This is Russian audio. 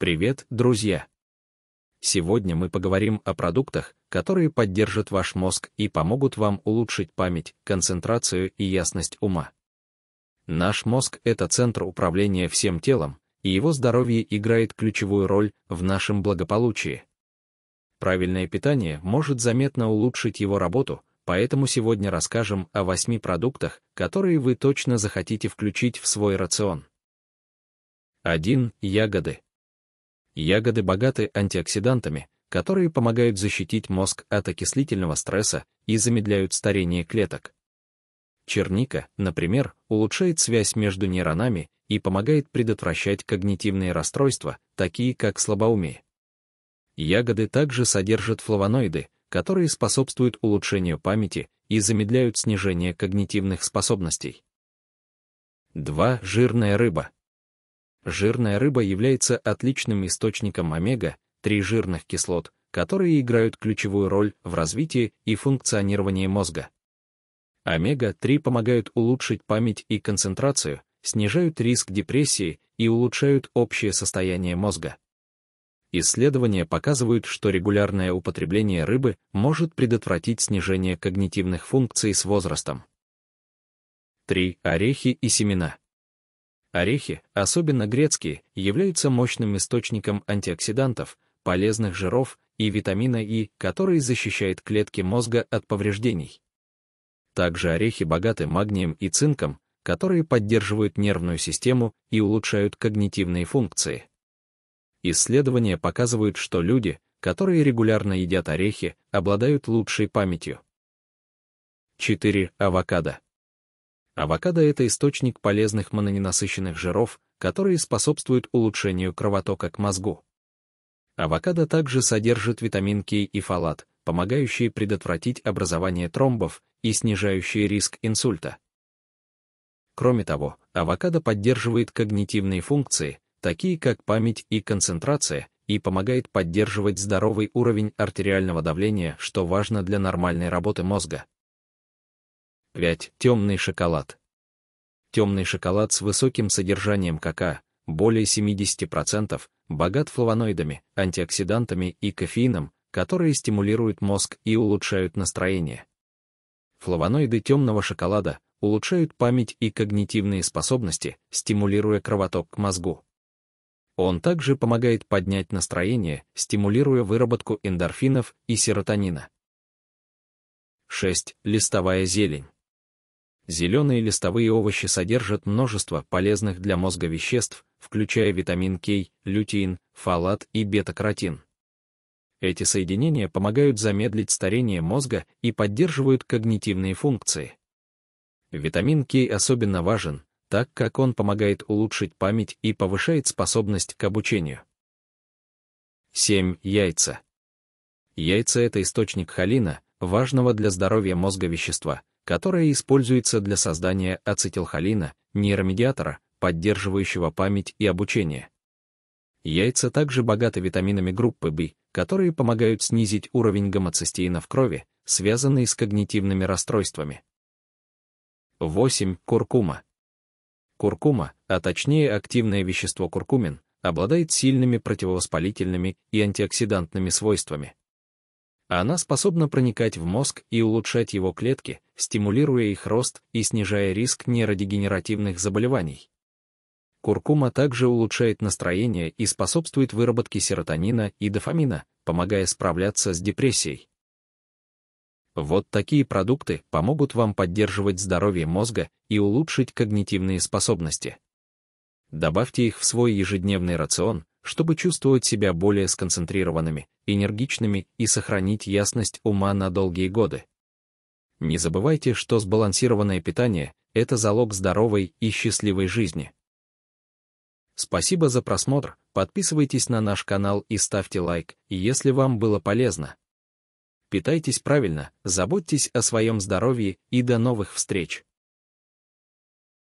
Привет, друзья! Сегодня мы поговорим о продуктах, которые поддержат ваш мозг и помогут вам улучшить память, концентрацию и ясность ума. Наш мозг — это центр управления всем телом, и его здоровье играет ключевую роль в нашем благополучии. Правильное питание может заметно улучшить его работу, поэтому сегодня расскажем о восьми продуктах, которые вы точно захотите включить в свой рацион. 1. Ягоды. Ягоды богаты антиоксидантами, которые помогают защитить мозг от окислительного стресса и замедляют старение клеток. Черника, например, улучшает связь между нейронами и помогает предотвращать когнитивные расстройства, такие как слабоумие. Ягоды также содержат флавоноиды, которые способствуют улучшению памяти и замедляют снижение когнитивных способностей. 2. Жирная рыба. Жирная рыба является отличным источником омега-3 жирных кислот, которые играют ключевую роль в развитии и функционировании мозга. Омега-3 помогают улучшить память и концентрацию, снижают риск депрессии и улучшают общее состояние мозга. Исследования показывают, что регулярное употребление рыбы может предотвратить снижение когнитивных функций с возрастом. 3. Орехи и семена. Орехи, особенно грецкие, являются мощным источником антиоксидантов, полезных жиров и витамина И, который защищает клетки мозга от повреждений. Также орехи богаты магнием и цинком, которые поддерживают нервную систему и улучшают когнитивные функции. Исследования показывают, что люди, которые регулярно едят орехи, обладают лучшей памятью. 4. Авокадо. Авокадо — это источник полезных мононенасыщенных жиров, которые способствуют улучшению кровотока к мозгу. Авокадо также содержит витамин К и фолат, помогающие предотвратить образование тромбов и снижающие риск инсульта. Кроме того, авокадо поддерживает когнитивные функции, такие как память и концентрация, и помогает поддерживать здоровый уровень артериального давления, что важно для нормальной работы мозга. 5. Темный шоколад. Темный шоколад с высоким содержанием кака, более 70%, богат флавоноидами, антиоксидантами и кофеином, которые стимулируют мозг и улучшают настроение. Флавоноиды темного шоколада улучшают память и когнитивные способности, стимулируя кровоток к мозгу. Он также помогает поднять настроение, стимулируя выработку эндорфинов и серотонина. 6. Листовая зелень. Зеленые листовые овощи содержат множество полезных для мозга веществ, включая витамин К, лютеин, фолат и бета-каротин. Эти соединения помогают замедлить старение мозга и поддерживают когнитивные функции. Витамин К особенно важен, так как он помогает улучшить память и повышает способность к обучению. 7. Яйца. Яйца — это источник холина, важного для здоровья мозга вещества, которая используется для создания ацетилхолина, нейромедиатора, поддерживающего память и обучение. Яйца также богаты витаминами группы B, которые помогают снизить уровень гомоцистеина в крови, связанный с когнитивными расстройствами. 8. Куркума. Куркума, а точнее активное вещество куркумин, обладает сильными противовоспалительными и антиоксидантными свойствами. Она способна проникать в мозг и улучшать его клетки, стимулируя их рост и снижая риск нейродегенеративных заболеваний. Куркума также улучшает настроение и способствует выработке серотонина и дофамина, помогая справляться с депрессией. Вот такие продукты помогут вам поддерживать здоровье мозга и улучшить когнитивные способности. Добавьте их в свой ежедневный рацион, чтобы чувствовать себя более сконцентрированными, энергичными и сохранить ясность ума на долгие годы. Не забывайте, что сбалансированное питание – это залог здоровой и счастливой жизни. Спасибо за просмотр, подписывайтесь на наш канал и ставьте лайк, если вам было полезно. Питайтесь правильно, заботьтесь о своем здоровье и до новых встреч!